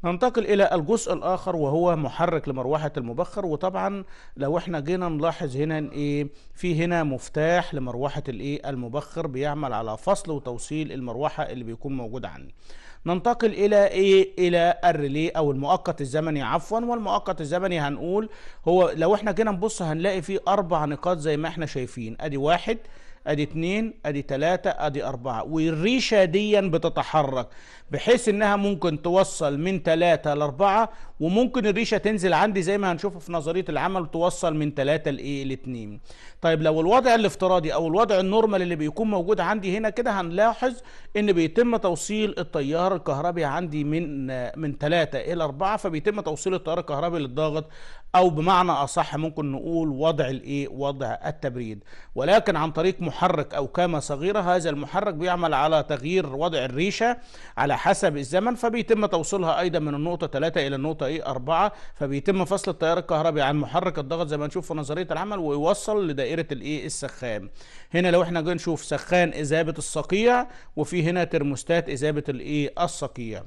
ننتقل الى الجزء الاخر وهو محرك لمروحه المبخر وطبعا لو احنا جينا نلاحظ هنا ايه في هنا مفتاح لمروحه الايه المبخر بيعمل على فصل وتوصيل المروحه اللي بيكون موجود عندي ننتقل الى ايه الى الريلي او المؤقت الزمني عفوا والمؤقت الزمني هنقول هو لو احنا جينا نبص هنلاقي فيه اربع نقاط زي ما احنا شايفين ادي واحد ادي اتنين ادي تلاتة ادي اربعة والريشة ديا بتتحرك بحيث انها ممكن توصل من تلاتة لاربعة وممكن الريشة تنزل عندي زي ما هنشوفه في نظرية العمل توصل من تلاتة لايه لاتنين طيب لو الوضع الافتراضي او الوضع النورمال اللي بيكون موجود عندي هنا كده هنلاحظ ان بيتم توصيل التيار الكهربي عندي من من تلاتة الى اربعة فبيتم توصيل التيار الكهربي للضغط او بمعنى اصح ممكن نقول وضع الايه وضع التبريد ولكن عن طريق محرك أو كامة صغيرة هذا المحرك بيعمل على تغيير وضع الريشة على حسب الزمن فبيتم توصيلها أيضا من النقطة 3 إلى النقطة إيه 4 فبيتم فصل التيار الكهربي عن محرك الضغط زي ما نشوف في نظرية العمل ويوصل لدائرة الإيه السخان هنا لو احنا جينا نشوف سخان إذابة الصقيع وفي هنا ترموستات إذابة الإيه الصقيع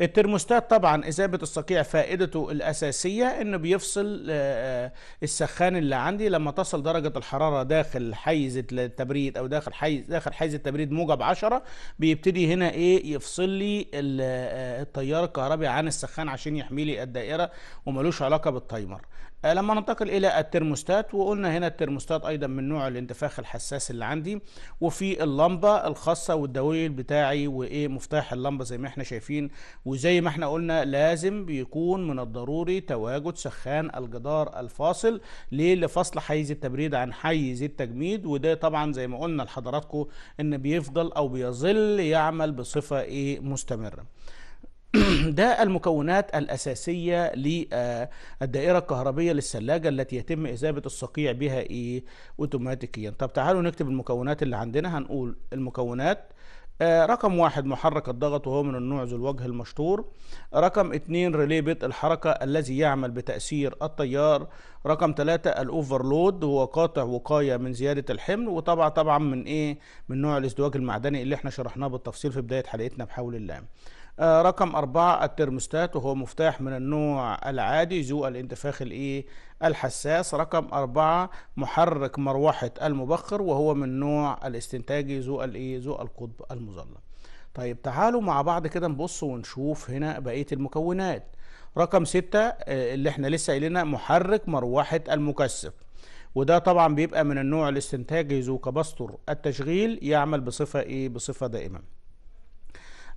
الترموستات طبعا إذابة الصقيع فائدته الأساسية إنه بيفصل آه، آه، السخان اللي عندي لما تصل درجة الحرارة داخل حيز التبريد أو داخل حيز داخل حيز التبريد موجب 10 بيبتدي هنا إيه يفصل لي آه، التيار الكهربي عن السخان عشان يحمي لي الدائرة وملوش علاقة بالتايمر آه، لما ننتقل الى الترموستات وقلنا هنا الترموستات ايضا من نوع الانتفاخ الحساس اللي عندي وفي اللمبه الخاصه والدويل بتاعي وايه مفتاح اللمبه زي ما احنا شايفين وزي ما احنا قلنا لازم بيكون من الضروري تواجد سخان الجدار الفاصل ليه لفصل حيز التبريد عن حيز التجميد وده طبعا زي ما قلنا لحضراتكم ان بيفضل او بيظل يعمل بصفه ايه مستمره ده المكونات الأساسية للدائرة الكهربية للثلاجة التي يتم إذابة الصقيع بها إيه أوتوماتيكيا طب تعالوا نكتب المكونات اللي عندنا هنقول المكونات آه، رقم واحد محرك الضغط وهو من النوع ذو الوجه المشطور رقم اتنين ريلي بيت الحركة الذي يعمل بتأثير التيار رقم ثلاثة الأوفرلود هو قاطع وقاية من زيادة الحمل وطبعا طبعا من ايه من نوع الازدواج المعدني اللي احنا شرحناه بالتفصيل في بداية حلقتنا بحول الله آه، رقم أربعة الترموستات وهو مفتاح من النوع العادي ذو الانتفاخ الإيه الحساس رقم أربعة محرك مروحة المبخر وهو من نوع الاستنتاجي ذو الإيه ذو القطب المظلم طيب تعالوا مع بعض كده نبص ونشوف هنا بقية المكونات رقم ستة آه، اللي احنا لسه قايلينها محرك مروحة المكثف وده طبعا بيبقى من النوع الاستنتاجي ذو كبستر التشغيل يعمل بصفة ايه بصفة دائمة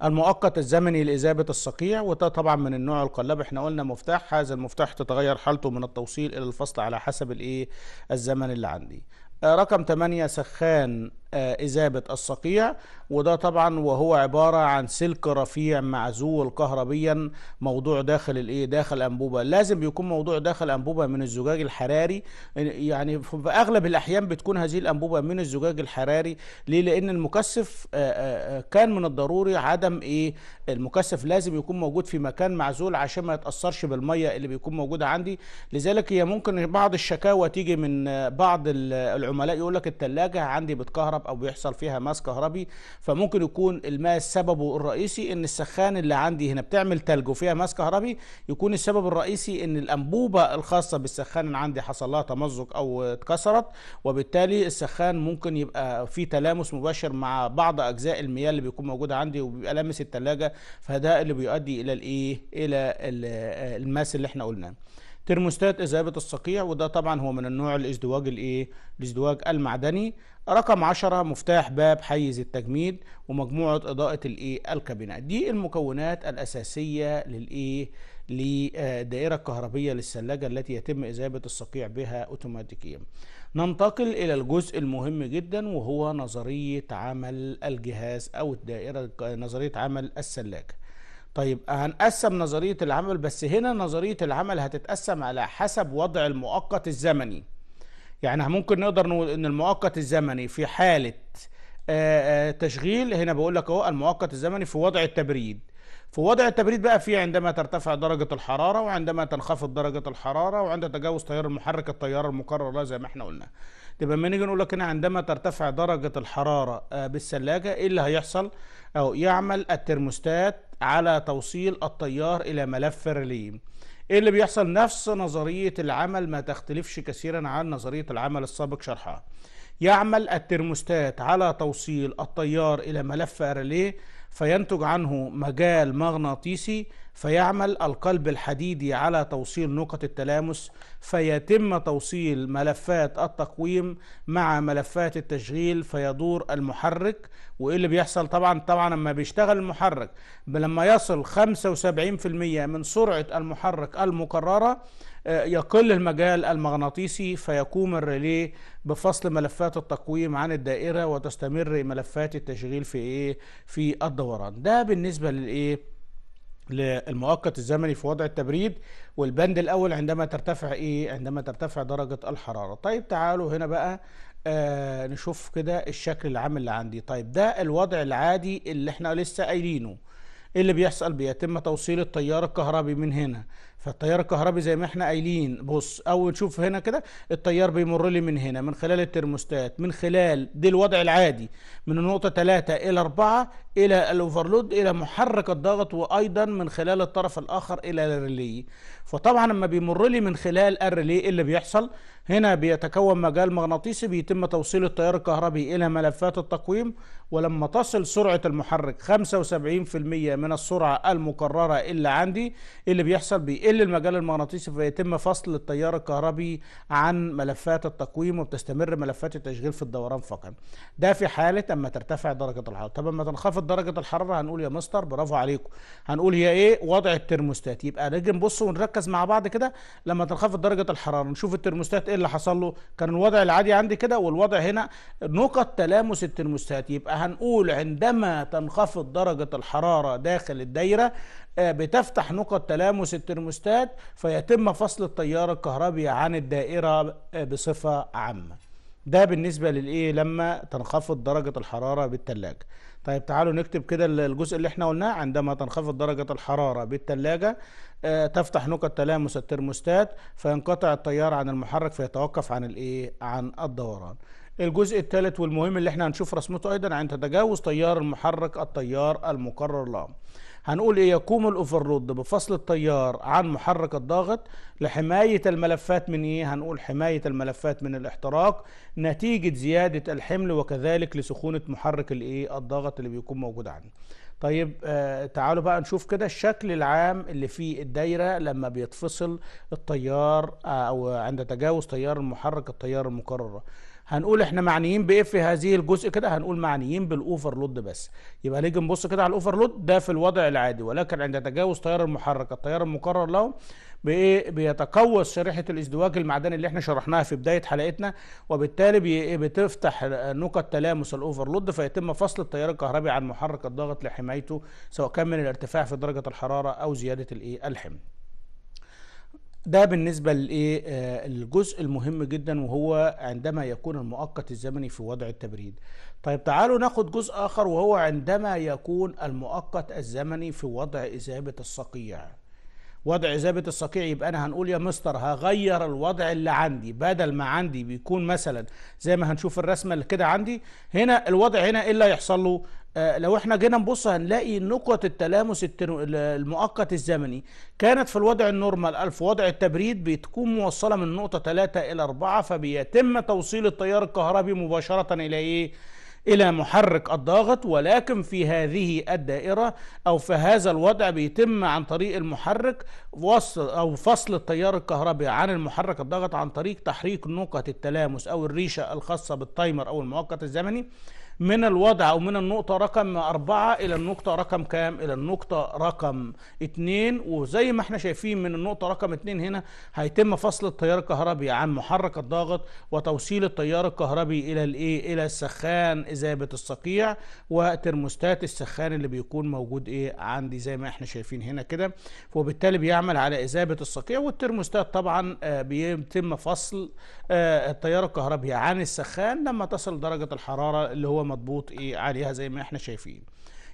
المؤقت الزمني لإذابة الصقيع وده طبعا من النوع القلاب احنا قلنا مفتاح هذا المفتاح تتغير حالته من التوصيل إلى الفصل على حسب الإيه الزمن اللي عندي آه، رقم 8 سخان إذابة آه، الصقيع وده طبعا وهو عبارة عن سلك رفيع معزول كهربيا موضوع داخل الايه داخل أنبوبة لازم بيكون موضوع داخل أنبوبة من الزجاج الحراري يعني في أغلب الأحيان بتكون هذه الأنبوبة من الزجاج الحراري ليه لأن المكثف آه، آه، كان من الضروري عدم ايه المكثف لازم يكون موجود في مكان معزول عشان ما يتأثرش بالمية اللي بيكون موجودة عندي لذلك هي ممكن بعض الشكاوى تيجي من بعض العملاء يقول لك الثلاجة عندي بتكهرب بتتسرب او بيحصل فيها ماس كهربي فممكن يكون الماس سببه الرئيسي ان السخان اللي عندي هنا بتعمل تلج وفيها ماس كهربي يكون السبب الرئيسي ان الانبوبه الخاصه بالسخان اللي عندي حصل لها تمزق او اتكسرت وبالتالي السخان ممكن يبقى في تلامس مباشر مع بعض اجزاء المياه اللي بيكون موجوده عندي وبيبقى لامس الثلاجه فده اللي بيؤدي الى الايه الى الماس اللي احنا قلناه ترموستات إذابة الصقيع وده طبعا هو من النوع الازدواج الايه الازدواج المعدني رقم 10 مفتاح باب حيز التجميد ومجموعة إضاءة الايه الكابينات دي المكونات الأساسية للايه للدائرة الكهربية للثلاجة التي يتم إذابة الصقيع بها أوتوماتيكيا ننتقل إلى الجزء المهم جدا وهو نظرية عمل الجهاز أو الدائرة نظرية عمل الثلاجة طيب هنقسم نظرية العمل بس هنا نظرية العمل هتتقسم على حسب وضع المؤقت الزمني يعني ممكن نقدر نقول ان المؤقت الزمني في حالة آه، آه، تشغيل هنا بقول لك اهو المؤقت الزمني في وضع التبريد في وضع التبريد بقى في عندما ترتفع درجة الحرارة وعندما تنخفض درجة الحرارة وعند تجاوز تيار المحرك التيار المقرر زي ما احنا قلنا تبقى لما نيجي نقول لك هنا عندما ترتفع درجة الحرارة آه، بالثلاجة ايه اللي هيحصل؟ أو يعمل الترموستات على توصيل التيار إلى ملف الريليه. ايه اللي بيحصل؟ نفس نظرية العمل ما تختلفش كثيرا عن نظرية العمل السابق شرحها. يعمل الترموستات على توصيل التيار إلى ملف الريليه فينتج عنه مجال مغناطيسي فيعمل القلب الحديدي على توصيل نقط التلامس فيتم توصيل ملفات التقويم مع ملفات التشغيل فيدور المحرك وايه اللي بيحصل طبعا طبعا لما بيشتغل المحرك لما يصل 75% من سرعة المحرك المقررة يقل المجال المغناطيسي فيقوم الريلي بفصل ملفات التقويم عن الدائره وتستمر ملفات التشغيل في ايه في الدوران ده بالنسبه للايه للمؤقت الزمني في وضع التبريد والبند الاول عندما ترتفع ايه عندما ترتفع درجه الحراره طيب تعالوا هنا بقى آه نشوف كده الشكل العام اللي عندي طيب ده الوضع العادي اللي احنا لسه قايلينه اللي بيحصل بيتم توصيل التيار الكهربي من هنا فالتيار الكهربي زي ما احنا قايلين بص اول شوف هنا كده التيار بيمر لي من هنا من خلال الترموستات من خلال دي الوضع العادي من النقطة 3 الى 4 الى الاوفرلود الى محرك الضغط وايضا من خلال الطرف الاخر الى الريلي فطبعا لما بيمر لي من خلال الريلي اللي بيحصل هنا بيتكون مجال مغناطيسي بيتم توصيل التيار الكهربي الى ملفات التقويم ولما تصل سرعة المحرك 75% من السرعة المقررة اللي عندي اللي بيحصل بيقل بيقل المجال المغناطيسي فيتم فصل التيار الكهربي عن ملفات التقويم وبتستمر ملفات التشغيل في الدوران فقط ده في حالة اما ترتفع درجة الحرارة طب اما تنخفض درجة الحرارة هنقول يا مستر برافو عليكم هنقول هي ايه وضع الترموستات يبقى نيجي نبص ونركز مع بعض كده لما تنخفض درجة الحرارة نشوف الترموستات ايه اللي حصل له كان الوضع العادي عندي كده والوضع هنا نقط تلامس الترموستات يبقى هنقول عندما تنخفض درجة الحرارة داخل الدايرة آه، بتفتح نقط تلامس الترموستات فيتم فصل التيار الكهربي عن الدائرة آه، بصفة عامة ده بالنسبة للإيه لما تنخفض درجة الحرارة بالتلاجة طيب تعالوا نكتب كده الجزء اللي احنا قلناه عندما تنخفض درجة الحرارة بالتلاجة آه، تفتح نقط تلامس الترموستات فينقطع التيار عن المحرك فيتوقف عن الإيه عن الدوران الجزء الثالث والمهم اللي احنا هنشوف رسمته ايضا عند تجاوز تيار المحرك التيار المقرر له هنقول ايه يقوم الاوفرلود بفصل التيار عن محرك الضاغط لحمايه الملفات من ايه هنقول حمايه الملفات من الاحتراق نتيجه زياده الحمل وكذلك لسخونه محرك الايه الضغط اللي بيكون موجود عنده طيب آه تعالوا بقى نشوف كده الشكل العام اللي فيه الدايرة لما بيتفصل التيار آه أو عند تجاوز تيار المحرك التيار المقررة هنقول احنا معنيين بايه في هذه الجزء كده هنقول معنيين بالاوفر لود بس يبقى نيجي نبص كده على الاوفر لود ده في الوضع العادي ولكن عند تجاوز تيار المحرك التيار المقرر له بايه بيتقوس شريحه الازدواج المعدني اللي احنا شرحناها في بدايه حلقتنا وبالتالي إيه؟ بتفتح نقط تلامس الاوفر لود فيتم فصل التيار الكهربي عن محرك الضغط لحمايته سواء كان من الارتفاع في درجه الحراره او زياده الايه الحمل ده بالنسبة لإيه آه، الجزء المهم جدا وهو عندما يكون المؤقت الزمني في وضع التبريد طيب تعالوا ناخد جزء آخر وهو عندما يكون المؤقت الزمني في وضع إذابة الصقيع وضع إذابة الصقيع يبقى أنا هنقول يا مستر هغير الوضع اللي عندي بدل ما عندي بيكون مثلا زي ما هنشوف الرسمة اللي كده عندي هنا الوضع هنا إيه اللي هيحصل له آه، لو احنا جينا نبص هنلاقي نقط التلامس المؤقت الزمني كانت في الوضع النورمال في وضع التبريد بتكون موصله من نقطه 3 الى 4 فبيتم توصيل التيار الكهربي مباشره الى ايه؟ الى محرك الضاغط ولكن في هذه الدائره او في هذا الوضع بيتم عن طريق المحرك وصل او فصل التيار الكهربي عن المحرك الضغط عن طريق تحريك نقط التلامس او الريشه الخاصه بالتايمر او المؤقت الزمني من الوضع أو من النقطة رقم أربعة إلى النقطة رقم كام؟ إلى النقطة رقم اتنين وزي ما احنا شايفين من النقطة رقم اتنين هنا هيتم فصل التيار الكهربي عن محرك الضغط وتوصيل التيار الكهربي إلى الإيه؟ إلى السخان إذابة الصقيع وترموستات السخان اللي بيكون موجود إيه عندي زي ما احنا شايفين هنا كده وبالتالي بيعمل على إذابة الصقيع والترموستات طبعا آه، بيتم فصل آه، التيار الكهربي عن السخان لما تصل درجة الحرارة اللي هو مضبوط ايه عليها زي ما احنا شايفين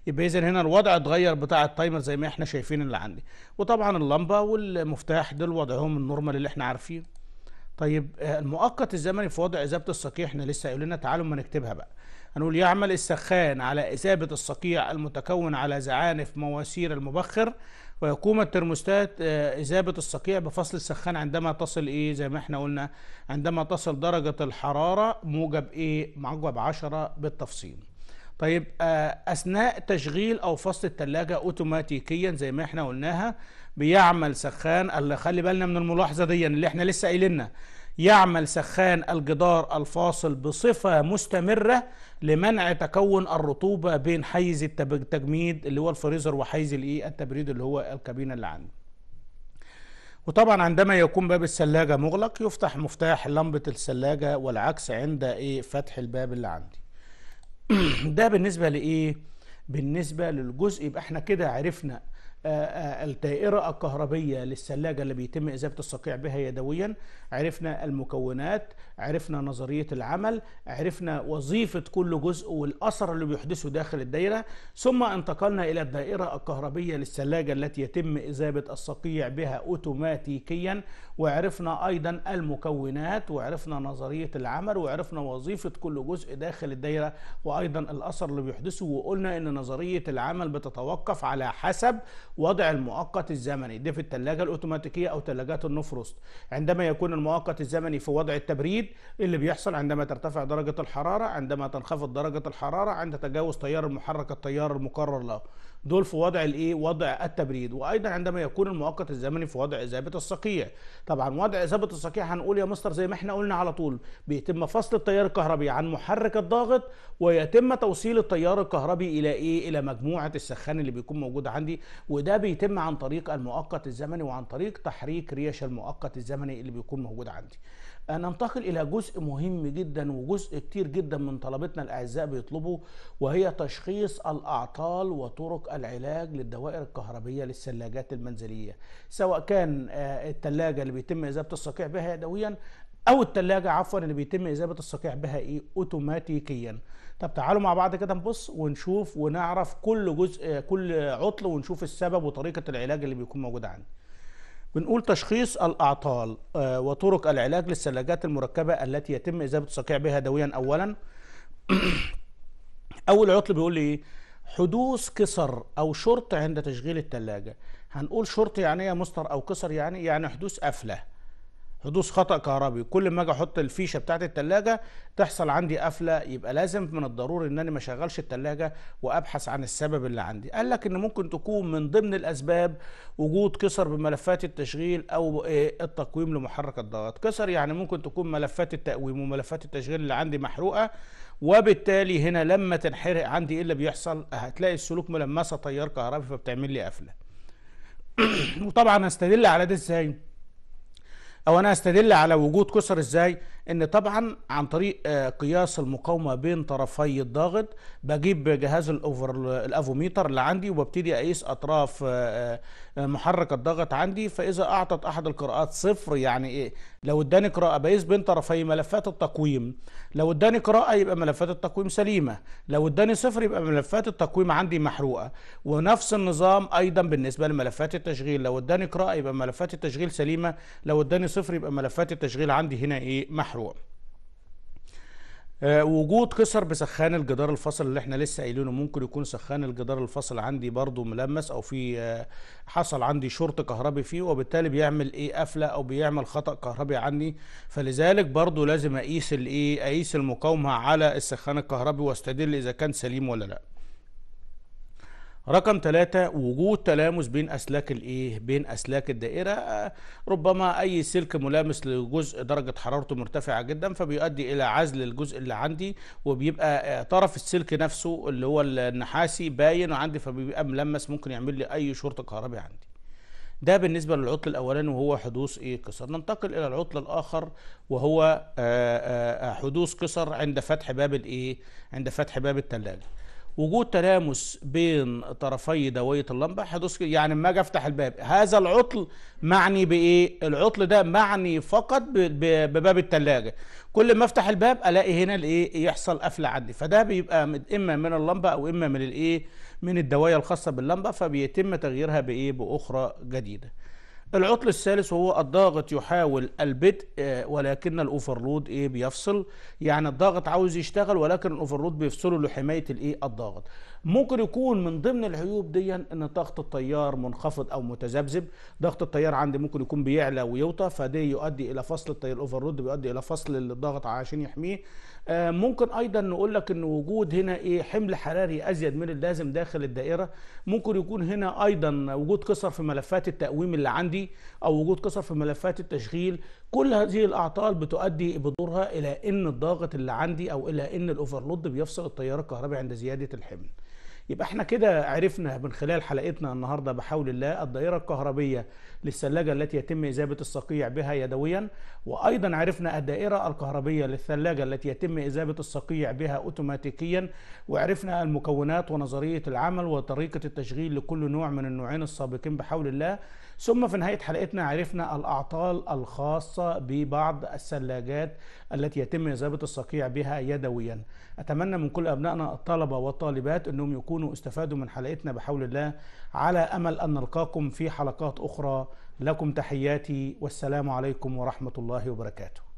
يبقى اذا هنا الوضع اتغير بتاع التايمر زي ما احنا شايفين اللي عندي وطبعا اللمبه والمفتاح دول وضعهم النورمال اللي احنا عارفينه طيب آه، المؤقت الزمني في وضع اذابه الصقيع احنا لسه قايل لنا تعالوا ما نكتبها بقى هنقول يعمل السخان على اذابه الصقيع المتكون على زعانف مواسير المبخر ويقوم الترموستات إذابة آه، الصقيع بفصل السخان عندما تصل إيه زي ما إحنا قلنا عندما تصل درجة الحرارة موجب إيه موجب 10 بالتفصيل طيب آه، أثناء تشغيل أو فصل التلاجة أوتوماتيكيا زي ما إحنا قلناها بيعمل سخان اللي خلي بالنا من الملاحظة دي اللي إحنا لسه قايلينها يعمل سخان الجدار الفاصل بصفة مستمرة لمنع تكون الرطوبة بين حيز التجميد اللي هو الفريزر وحيز e التبريد اللي هو الكابينة اللي عنده وطبعا عندما يكون باب الثلاجة مغلق يفتح مفتاح لمبة الثلاجة والعكس عند ايه فتح الباب اللي عندي (clears throat) ده بالنسبة لايه بالنسبة للجزء يبقى احنا كده عرفنا آه، آه، الدائرة الكهربية للثلاجة اللي بيتم إزالة الصقيع بها يدويا عرفنا المكونات عرفنا نظرية العمل عرفنا وظيفة كل جزء والأثر اللي بيحدثه داخل الدايرة ثم انتقلنا إلى الدائرة الكهربية للثلاجة التي يتم إذابة الصقيع بها أوتوماتيكيا وعرفنا أيضا المكونات وعرفنا نظرية العمل وعرفنا وظيفة كل جزء داخل الدايرة وأيضا الأثر اللي بيحدثه وقلنا إن نظرية العمل بتتوقف على حسب وضع المؤقت الزمني ده في الثلاجة الأوتوماتيكية أو ثلاجات النفرست عندما يكون المؤقت الزمني في وضع التبريد التجميد اللي بيحصل عندما ترتفع درجة الحرارة عندما تنخفض درجة الحرارة عند تجاوز تيار المحرك التيار المقرر له دول في وضع الايه وضع التبريد وايضا عندما يكون المؤقت الزمني في وضع اذابه الصقيع طبعا وضع اذابه الصقيع هنقول يا مستر زي ما احنا قلنا على طول بيتم فصل التيار الكهربي عن محرك الضاغط ويتم توصيل التيار الكهربي الى ايه الى مجموعه السخان اللي بيكون موجود عندي وده بيتم عن طريق المؤقت الزمني وعن طريق تحريك ريش المؤقت الزمني اللي بيكون موجود عندي ننتقل إلى جزء مهم جدا وجزء كتير جدا من طلبتنا الأعزاء بيطلبوا وهي تشخيص الأعطال وطرق العلاج للدوائر الكهربية للثلاجات المنزلية سواء كان آه، الثلاجة اللي بيتم إزابة الصقيع بها يدويا او التلاجة عفوا اللي بيتم إزابة الصقيع بها ايه اوتوماتيكيا طب تعالوا مع بعض كده نبص ونشوف ونعرف كل جزء آه، كل عطل ونشوف السبب وطريقه العلاج اللي بيكون موجود عندي بنقول تشخيص الأعطال آه، وطرق العلاج للثلاجات المركبة التي يتم إذابة الصقيع بها دويا أولا (clears throat) أول عطل بيقول لي حدوث كسر أو شرط عند تشغيل الثلاجة هنقول شرط يعني ايه مستر أو كسر يعني يعني حدوث قفلة حدوث خطأ كهربي كل ما اجي احط الفيشه بتاعه التلاجة تحصل عندي قفله يبقى لازم من الضروري ان انا ما اشغلش التلاجة وابحث عن السبب اللي عندي قال لك ان ممكن تكون من ضمن الاسباب وجود كسر بملفات التشغيل او إيه، التقويم لمحرك الضغط كسر يعني ممكن تكون ملفات التقويم وملفات التشغيل اللي عندي محروقه وبالتالي هنا لما تنحرق عندي ايه اللي بيحصل هتلاقي السلوك ملمسه تيار كهربي فبتعمل لي قفله (clears throat) وطبعا هستدل على ده ازاي او انا استدل على وجود كسر ازاي ان طبعا عن طريق آه، قياس المقاومه بين طرفي الضاغط بجيب جهاز الاوفر الافوميتر اللي عندي وببتدي اقيس اطراف آه، آه، محرك الضغط عندي فاذا اعطت احد القراءات صفر يعني ايه لو اداني قراءه بقيس بين طرفي ملفات التقويم لو اداني قراءه يبقى ملفات التقويم سليمه لو اداني صفر يبقى ملفات التقويم عندي محروقه ونفس النظام ايضا بالنسبه لملفات التشغيل لو اداني قراءه يبقى ملفات التشغيل سليمه لو اداني صفر يبقى ملفات التشغيل عندي هنا ايه محروقه آه، وجود كسر بسخان الجدار الفصل اللي احنا لسه قايلينه ممكن يكون سخان الجدار الفصل عندي برضو ملمس او في آه، حصل عندي شورت كهربي فيه وبالتالي بيعمل ايه قفله او بيعمل خطا كهربي عندي فلذلك برضو لازم اقيس الايه اقيس المقاومه على السخان الكهربي واستدل اذا كان سليم ولا لا رقم ثلاثة وجود تلامس بين أسلاك الإيه؟ بين أسلاك الدائرة آه، ربما أي سلك ملامس لجزء درجة حرارته مرتفعة جدا فبيؤدي إلى عزل الجزء اللي عندي وبيبقى آه، طرف السلك نفسه اللي هو النحاسي باين عندي فبيبقى ملمس ممكن يعمل لي أي شرطة كهربي عندي. ده بالنسبة للعطل الأولاني وهو حدوث إيه كسر ننتقل إلى العطل الآخر وهو آه، حدوث كسر عند فتح باب الإيه عند فتح باب التلاجة وجود تلامس بين طرفي دويه اللمبه حدوث يعني اما اجي افتح الباب هذا العطل معني بايه العطل ده معني فقط بباب الثلاجه كل ما افتح الباب الاقي هنا الايه يحصل قفله عندي فده بيبقى اما من اللمبه او اما من الايه من الدوايه الخاصه باللمبه فبيتم تغييرها بايه باخرى جديده العطل الثالث هو الضاغط يحاول البدء آه، ولكن الاوفرلود ايه بيفصل يعني الضاغط عاوز يشتغل ولكن الاوفرلود بيفصله لحمايه الايه الضاغط ممكن يكون من ضمن العيوب دي ان ضغط التيار منخفض او متذبذب ضغط التيار عندي ممكن يكون بيعلى ويوطى فده يؤدي الى فصل التيار الاوفرلود بيؤدي الى فصل الضغط عشان يحميه آه، ممكن ايضا نقول لك ان وجود هنا ايه حمل حراري ازيد من اللازم داخل الدائره ممكن يكون هنا ايضا وجود كسر في ملفات التقويم اللي عندي او وجود كسر في ملفات التشغيل كل هذه الاعطال بتؤدي بدورها الى ان الضاغط اللي عندي او الى ان الاوفرلود بيفصل التيار الكهربي عند زياده الحمل يبقى احنا كده عرفنا من خلال حلقتنا النهارده بحول الله الدائره الكهربيه للثلاجه التي يتم اذابه الصقيع بها يدويا وايضا عرفنا الدائره الكهربيه للثلاجه التي يتم اذابه الصقيع بها اوتوماتيكيا وعرفنا المكونات ونظريه العمل وطريقه التشغيل لكل نوع من النوعين السابقين بحول الله ثم في نهاية حلقتنا عرفنا الأعطال الخاصة ببعض الثلاجات التي يتم إذابة الصقيع بها يدويا أتمنى من كل أبنائنا الطلبة والطالبات أنهم يكونوا استفادوا من حلقتنا بحول الله على أمل أن نلقاكم في حلقات أخرى لكم تحياتي والسلام عليكم ورحمة الله وبركاته